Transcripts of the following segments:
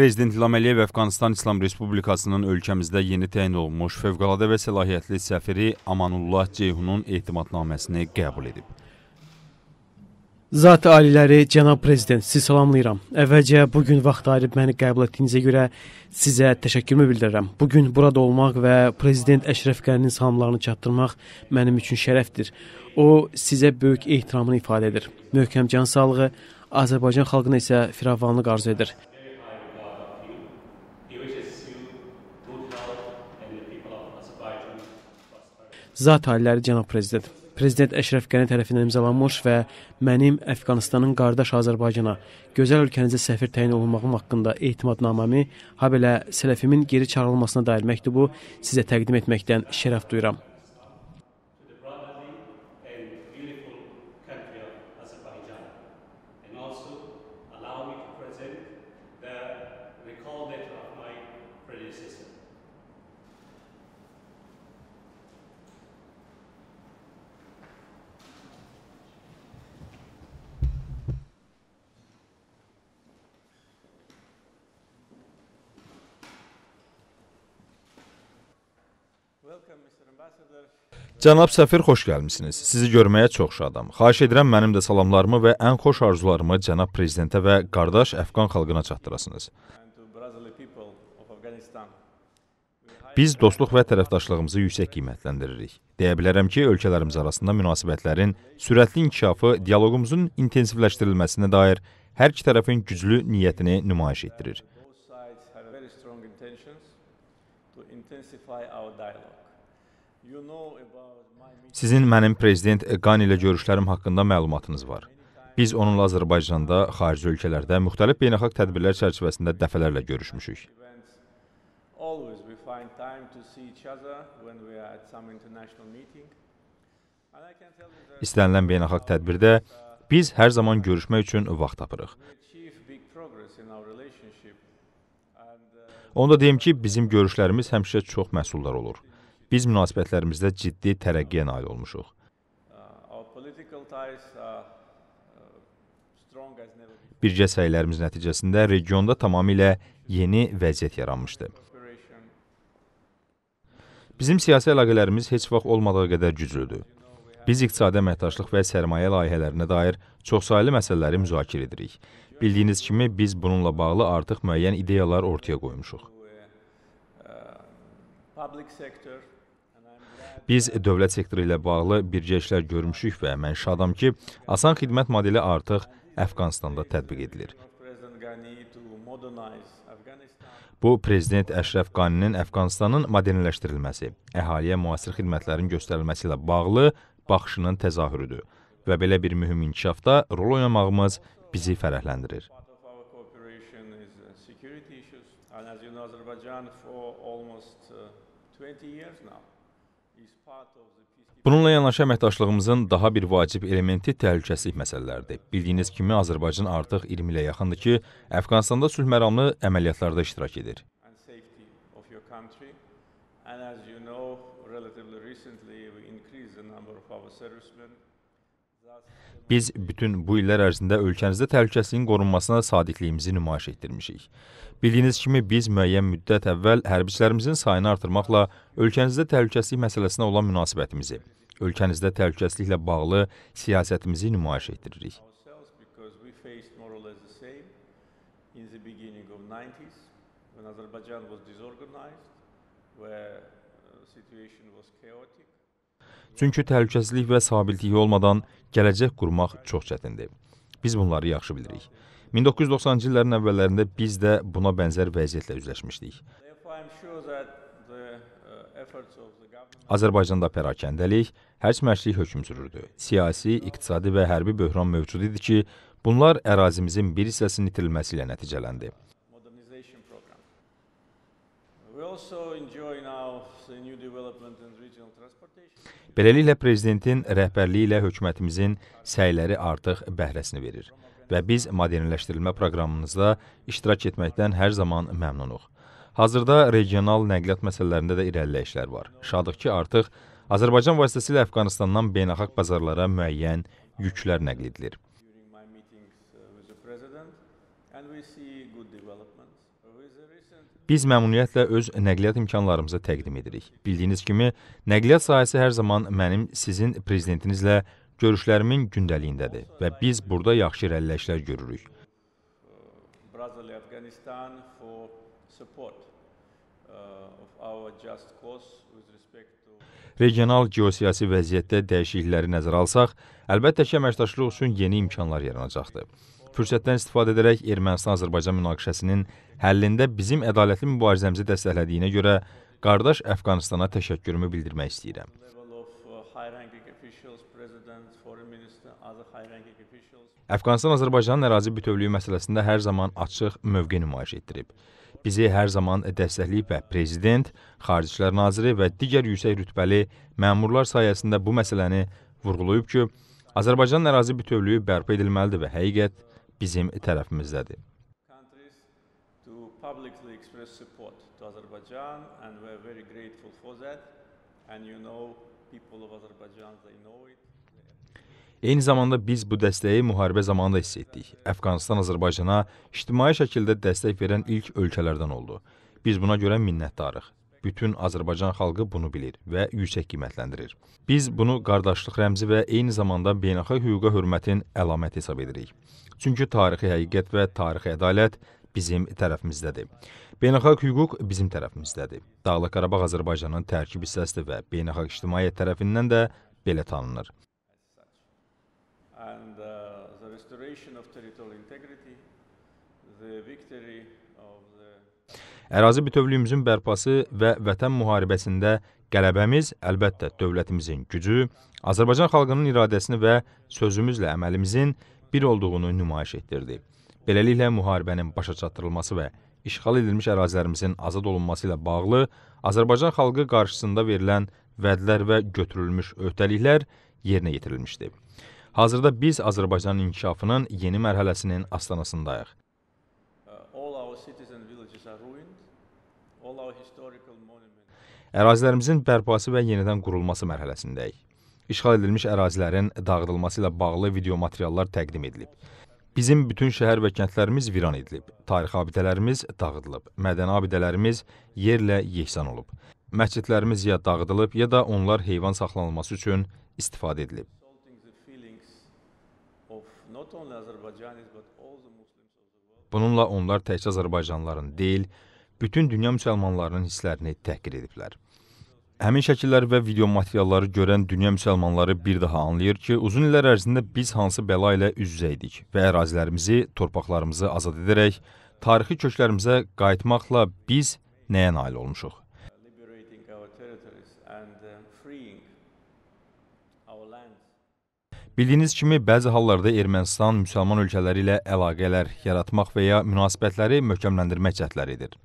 Prezident İlham Əliyev Əfqanistan İslam Respublikasının ölkəmizdə yeni təyin olunmuş fövqəladə və səlahiyyətli səfiri Amanullah Ceyhunun etimadnaməsini qəbul edib. Zat aliləri, cənab prezident, sizi salamlayıram. Əvvəlcə bu gün vaxt ayırıb məni qəbul etdiyinizə görə sizə təşəkkürümü bildirirəm. Bu gün burada olmaq və prezident Əşrəf Qərinin salamlarını çatdırmaq mənim üçün şərəfdir. O sizə böyük ehtiramını ifadə edir. Möhkəm can sağlığı, Azərbaycan xalqına isə firavanlıq arzu edir. Zat aliləri cənab prezident. Prezident Əşrəf Qəni tərəfindən imzalanmış və mənim Əfqanistanın qardaş Azərbaycana, gözəl ölkənizə səfir təyin olunmağım haqqında etimadnaməmi, ha belə sələfimin geri çağırılmasına dair məktubu sizə təqdim etməkdən şərəf duyuram. predecessor. Cənab səfir xoş gəlmisiniz. Sizi görməyə çox şadam. Xahiş edirəm mənim də salamlarımı və ən xoş arzularımı cənab prezidentə və qardaş Əfqan xalqına çatdırasınız. Biz dostluq və tərəfdaşlığımızı yüksək qiymətləndiririk. Deyə bilərəm ki, ölkələrimiz arasında münasibətlərin sürətli inkişafı dialoqumuzun intensivləşdirilməsinə dair hər iki tərəfin güclü niyyətini nümayiş etdirir. Sizin mənim prezident Qani ilə görüşlərim haqqında məlumatınız var. Biz onunla Azərbaycanda, xarici ölkələrdə müxtəlif beynəlxalq tədbirlər çərçivəsində dəfələrlə görüşmüşük. İstənilən beynəlxalq tədbirdə biz hər zaman görüşmək üçün vaxt tapırıq. Onu da deyim ki, bizim görüşlərimiz həmişə çox məhsuldar olur. Biz münasibətlərimizdə ciddi tərəqqiyə nail olmuşuq. Birgə səylərimiz nəticəsində regionda tamamilə yeni vəziyyət yaranmışdı. Bizim siyasi əlaqələrimiz heç vaxt olmadığı qədər güclüdür. Biz iqtisadi əməkdaşlıq və sərmayə layihələrinə dair çoxsaylı məsələləri müzakirə edirik. Bildiyiniz kimi biz bununla bağlı artıq müəyyən ideyalar ortaya qoymuşuq. Biz dövlət sektoru ilə bağlı bircə işlər görmüşük və mən şadam ki, asan xidmət modeli artıq Əfqanistanda tətbiq edilir. Bu, Prezident Əşrəf Qaninin Əfqanistanın modernləşdirilməsi, əhaliyə müasir xidmətlərin göstərilməsi ilə bağlı baxışının təzahürüdür və belə bir mühüm inkişafda rol oynamağımız bizi fərəhləndirir. Bununla yanaşı əməkdaşlığımızın daha bir vacib elementi təhlükəsizlik məsələləridir. Bildiyiniz kimi Azərbaycan artıq 20 ilə yaxındır ki, Əfqanistanda sülh məramlı əməliyyatlarda iştirak edir. And as you know, relatively recently we increased the number of our servicemen Biz bütün bu illər ərzində ölkənizdə təhlükəsizliyin qorunmasına sadiqliyimizi nümayiş etdirmişik. Bildiyiniz kimi biz müəyyən müddət əvvəl hərbiçilərimizin sayını artırmaqla ölkənizdə təhlükəsizlik məsələsinə olan münasibətimizi, ölkənizdə təhlükəsizliklə bağlı siyasətimizi nümayiş etdiririk. When Azerbaijan was disorganized, where uh, situation was chaotic, Çünki təhlükəsizlik və sabitlik olmadan gələcək qurmaq çox çətindir. Biz bunları yaxşı bilirik. 1990-cı illərin əvvəllərində biz də buna bənzər vəziyyətlə üzləşmişdik. Azərbaycanda pərakəndəlik, hərçmərçilik hökm sürürdü. Siyasi, iqtisadi və hərbi böhran mövcud idi ki, bunlar ərazimizin bir hissəsinin itirilməsi ilə nəticələndi. Beləliklə, Prezidentin rəhbərliyi ilə hökumətimizin səyləri artıq bəhrəsini verir və biz modernləşdirilmə proqramımızda iştirak etməkdən hər zaman məmnunuq. Hazırda regional nəqliyyat məsələlərində də irəliləyişlər var. Şadıq ki, artıq Azərbaycan vasitəsilə Əfqanistandan beynəlxalq bazarlara müəyyən yüklər nəql edilir. Uh, and we see Biz məmnuniyyətlə öz nəqliyyat imkanlarımızı təqdim edirik. Bildiyiniz kimi, nəqliyyat sahəsi hər zaman mənim sizin prezidentinizlə görüşlərimin gündəliyindədir və biz burada yaxşı irəliləyişlər görürük. Uh, Regional geosiyasi vəziyyətdə dəyişiklikləri nəzərə alsaq, əlbəttə ki, əməkdaşlıq üçün yeni imkanlar yaranacaqdır. Fürsətdən istifadə edərək Ermənistan-Azərbaycan münaqişəsinin həllində bizim ədalətli mübarizəmizi dəstəklədiyinə görə qardaş Əfqanistana təşəkkürümü bildirmək istəyirəm. Əfqanistan Azərbaycanın ərazi bütövlüyü məsələsində hər zaman açıq mövqe nümayiş etdirib. Bizi hər zaman dəstəkləyib və prezident, xaricilər naziri və digər yüksək rütbəli məmurlar sayəsində bu məsələni vurğulayıb ki, Azərbaycanın ərazi bütövlüyü bərpa edilməlidir və həqiqət bizim tərəfimizdədir. publicly express support to Azerbaijan and we're very grateful for that and you know people of Azerbaijan they know it Eyni zamanda biz bu dəstəyi müharibə zamanı da hiss etdik. Əfqanistan Azərbaycana ictimai şəkildə dəstək verən ilk ölkələrdən oldu. Biz buna görə minnətdarıq bütün Azərbaycan xalqı bunu bilir və yüksək qiymətləndirir. Biz bunu qardaşlıq rəmzi və eyni zamanda beynəlxalq hüquqa hörmətin əlaməti hesab edirik. Çünki tarixi həqiqət və tarixi ədalət bizim tərəfimizdədir. Beynəlxalq hüquq bizim tərəfimizdədir. Dağlıq Qarabağ Azərbaycanın tərkib hissəsidir və beynəlxalq ictimaiyyət tərəfindən də belə tanınır. And uh, the restoration of territorial integrity, the victory of Ərazi bütövlüyümüzün bərpası və Vətən müharibəsində qələbəmiz əlbəttə dövlətimizin gücü, Azərbaycan xalqının iradəsini və sözümüzlə əməlimizin bir olduğunu nümayiş etdirdi. Beləliklə, müharibənin başa çatdırılması və işğal edilmiş ərazilərimizin azad olunması ilə bağlı Azərbaycan xalqı qarşısında verilən vədlər və götürülmüş öhdəliklər yerinə yetirilmişdi. Hazırda biz Azərbaycanın inkişafının yeni mərhələsinin astanasındayıq. Ərazilərimizin bərpası və yenidən qurulması mərhələsindəyik. İşğal edilmiş ərazilərin dağıdılması ilə bağlı video materiallar təqdim edilib. Bizim bütün şəhər və kəndlərimiz viran edilib, tarixi abidələrimiz dağıdılıb, mədəni abidələrimiz yerlə yeksan olub. Məscidlərimiz ya dağıdılıb, ya da onlar heyvan saxlanılması üçün istifadə edilib. Bununla onlar təkcə Azərbaycanlıların deyil, bütün dünya müsəlmanlarının hisslərini təhqir ediblər. Həmin şəkillər və video materialları görən dünya müsəlmanları bir daha anlayır ki, uzun illər ərzində biz hansı bəla ilə üz-üzə idik və ərazilərimizi, torpaqlarımızı azad edərək tarixi köklərimizə qayıtmaqla biz nəyə nail olmuşuq? Bildiyiniz kimi, bəzi hallarda Ermənistan müsəlman ölkələri ilə əlaqələr yaratmaq və ya münasibətləri möhkəmləndirmək cəhdləri edir.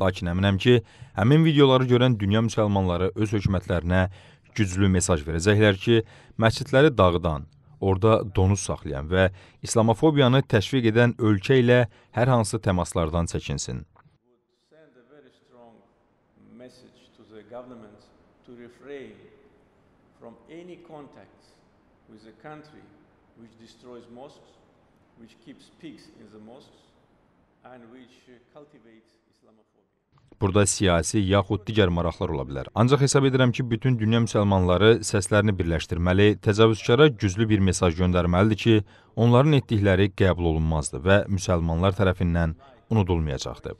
Lakin əminəm ki, həmin videoları görən dünya müsəlmanları öz hökumətlərinə güclü mesaj verəcəklər ki, məscidləri dağıdan, orada donuz saxlayan və islamofobiyanı təşviq edən ölkə ilə hər hansı təmaslardan çəkinsin. to refrain from any contact with a country which destroys mosques, which keeps pigs in the mosques, and which cultivates Islamophobia. Burada siyasi yaxud digər maraqlar ola bilər. Ancaq hesab edirəm ki, bütün dünya müsəlmanları səslərini birləşdirməli, təcavüzkara güclü bir mesaj göndərməlidir ki, onların etdikləri qəbul olunmazdı və müsəlmanlar tərəfindən unudulmayacaqdı.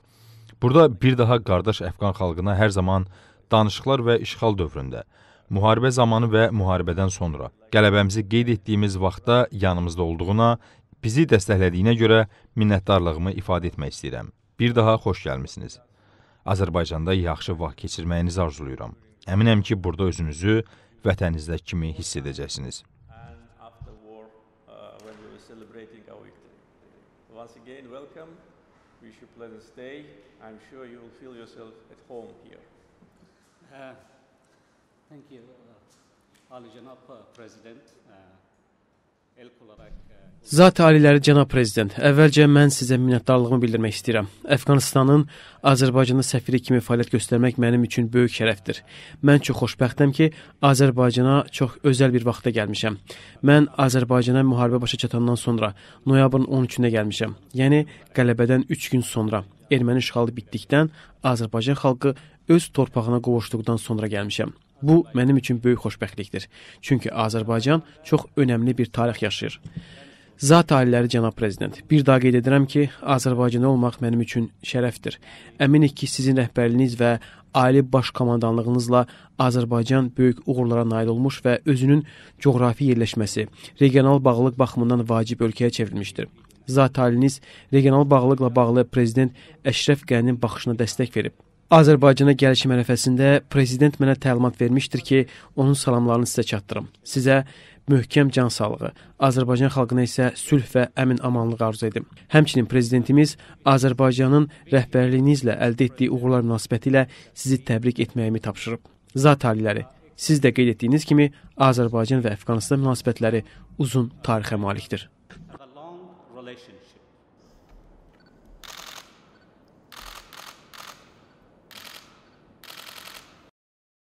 Burada bir daha qardaş Əfqan xalqına hər zaman danışıqlar və işğal dövründə, müharibə zamanı və müharibədən sonra qələbəmizi qeyd etdiyimiz vaxtda yanımızda olduğuna, bizi dəstəklədiyinə görə minnətdarlığımı ifadə etmək istəyirəm. Bir daha xoş gəlmisiniz. Azərbaycanda yaxşı vaxt keçirməyinizi arzulayıram. Əminəm ki, burada özünüzü vətəninizdə kimi hiss edəcəksiniz. Once again, welcome. Wish you a pleasant stay. I'm sure you will feel yourself at home here. Uh, thank you, uh, Ali Janab, uh, President. Uh, Zat aliləri cənab prezident, əvvəlcə mən sizə minnətdarlığımı bildirmək istəyirəm. Əfqanistanın Azərbaycanda səfiri kimi fəaliyyət göstərmək mənim üçün böyük şərəfdir. Mən çox xoşbəxtəm ki, Azərbaycana çox özəl bir vaxtda gəlmişəm. Mən Azərbaycana müharibə başa çatandan sonra noyabrın 13-də gəlmişəm. Yəni qələbədən 3 gün sonra erməni işğalı bitdikdən Azərbaycan xalqı öz torpağına qovuşduqdan sonra gəlmişəm. Bu mənim üçün böyük xoşbəxtlikdir. Çünki Azərbaycan çox önəmli bir tarix yaşayır. Zat aliləri cənab prezident, bir daha qeyd edirəm ki, Azərbaycanda olmaq mənim üçün şərəfdir. Əminik ki, sizin rəhbərliyiniz və ali baş komandanlığınızla Azərbaycan böyük uğurlara nail olmuş və özünün coğrafi yerləşməsi, regional bağlılıq baxımından vacib ölkəyə çevrilmişdir. Zat aliniz regional bağlılıqla bağlı prezident Əşrəf Qənin baxışına dəstək verib. Azərbaycana gəlişim ərəfəsində prezident mənə təlimat vermişdir ki, onun salamlarını sizə çatdırım. Sizə möhkəm can sağlığı, Azərbaycan xalqına isə sülh və əmin-amanlıq arzu edim. Həmçinin prezidentimiz Azərbaycanın rəhbərliyinizlə əldə etdiyi uğurlar münasibətilə sizi təbrik etməyimi tapşırıb. Zat aliləri, siz də qeyd etdiyiniz kimi Azərbaycan və Əfqanistan münasibətləri uzun tarixə malikdir.